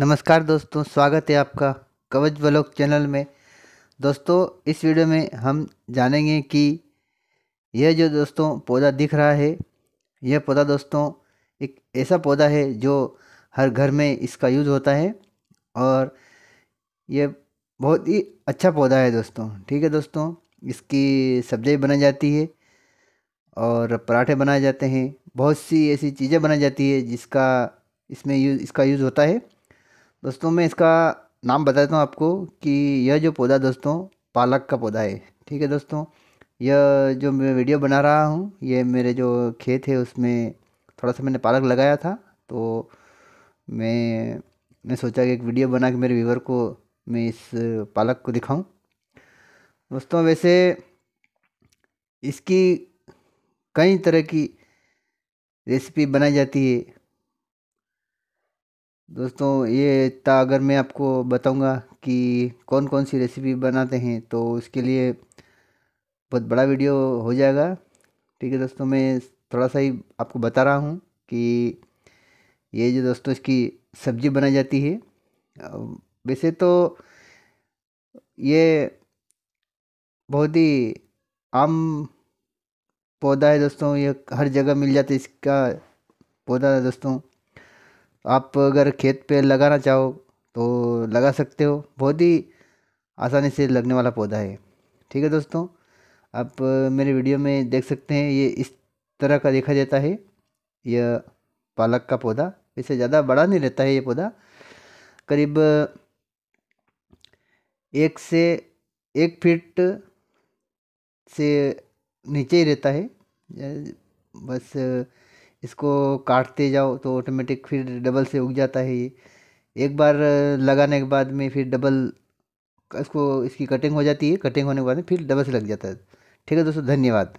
नमस्कार दोस्तों स्वागत है आपका कवच ब्लॉग चैनल में दोस्तों इस वीडियो में हम जानेंगे कि यह जो दोस्तों पौधा दिख रहा है यह पौधा दोस्तों एक ऐसा पौधा है जो हर घर में इसका यूज़ होता है और यह बहुत ही अच्छा पौधा है दोस्तों ठीक है दोस्तों इसकी सब्जी बनाई जाती है और पराठे बनाए जाते हैं बहुत सी ऐसी चीज़ें बनाई जाती है जिसका इसमें यूज़ इसका यूज़ होता है दोस्तों मैं इसका नाम बता देता हूँ आपको कि यह जो पौधा दोस्तों पालक का पौधा है ठीक है दोस्तों यह जो मैं वीडियो बना रहा हूँ ये मेरे जो खेत है उसमें थोड़ा सा मैंने पालक लगाया था तो मैं मैं सोचा कि एक वीडियो बना के मेरे व्यूवर को मैं इस पालक को दिखाऊं दोस्तों वैसे इसकी कई तरह की रेसिपी बनाई जाती है दोस्तों ये इतना अगर मैं आपको बताऊंगा कि कौन कौन सी रेसिपी बनाते हैं तो उसके लिए बहुत बड़ा वीडियो हो जाएगा ठीक है दोस्तों मैं थोड़ा सा ही आपको बता रहा हूँ कि ये जो दोस्तों इसकी सब्ज़ी बनाई जाती है वैसे तो ये बहुत ही आम पौधा है दोस्तों ये हर जगह मिल जाता है इसका पौधा दोस्तों आप अगर खेत पे लगाना चाहो तो लगा सकते हो बहुत ही आसानी से लगने वाला पौधा है ठीक है दोस्तों आप मेरे वीडियो में देख सकते हैं ये इस तरह का देखा जाता है यह पालक का पौधा इससे ज़्यादा बड़ा नहीं रहता है ये पौधा करीब एक से एक फीट से नीचे ही रहता है बस इसको काटते जाओ तो ऑटोमेटिक फिर डबल से उग जाता है ये एक बार लगाने के बाद में फिर डबल इसको इसकी कटिंग हो जाती है कटिंग होने के बाद में फिर डबल से लग जाता है ठीक है दोस्तों धन्यवाद